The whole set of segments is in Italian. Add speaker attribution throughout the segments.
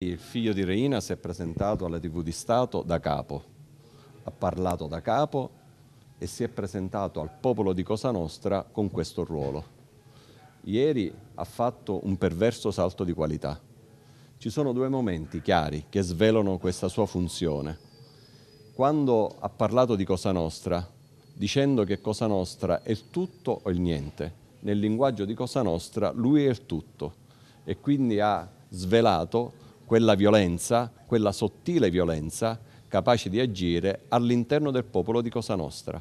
Speaker 1: Il figlio di Reina si è presentato alla TV di Stato da capo, ha parlato da capo e si è presentato al popolo di Cosa Nostra con questo ruolo. Ieri ha fatto un perverso salto di qualità. Ci sono due momenti chiari che svelano questa sua funzione. Quando ha parlato di Cosa Nostra, dicendo che Cosa Nostra è il tutto o il niente, nel linguaggio di Cosa Nostra lui è il tutto e quindi ha svelato quella violenza, quella sottile violenza capace di agire all'interno del popolo di Cosa Nostra.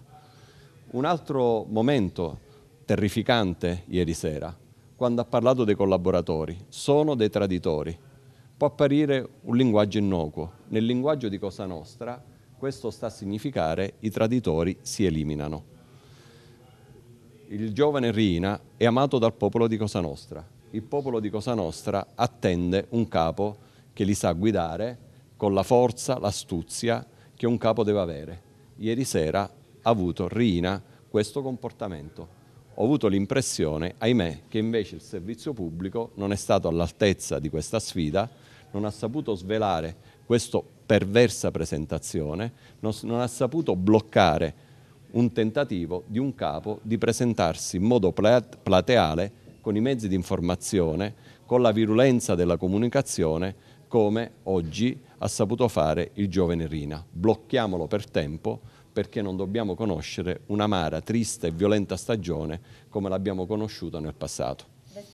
Speaker 1: Un altro momento terrificante ieri sera, quando ha parlato dei collaboratori, sono dei traditori. Può apparire un linguaggio innocuo. Nel linguaggio di Cosa Nostra questo sta a significare i traditori si eliminano. Il giovane Rina è amato dal popolo di Cosa Nostra. Il popolo di Cosa Nostra attende un capo che li sa guidare con la forza, l'astuzia che un capo deve avere. Ieri sera ha avuto Rina questo comportamento. Ho avuto l'impressione, ahimè, che invece il servizio pubblico non è stato all'altezza di questa sfida, non ha saputo svelare questa perversa presentazione, non, non ha saputo bloccare un tentativo di un capo di presentarsi in modo plateale con i mezzi di informazione, con la virulenza della comunicazione, come oggi ha saputo fare il giovane Rina. Blocchiamolo per tempo perché non dobbiamo conoscere un'amara, triste e violenta stagione come l'abbiamo conosciuta nel passato.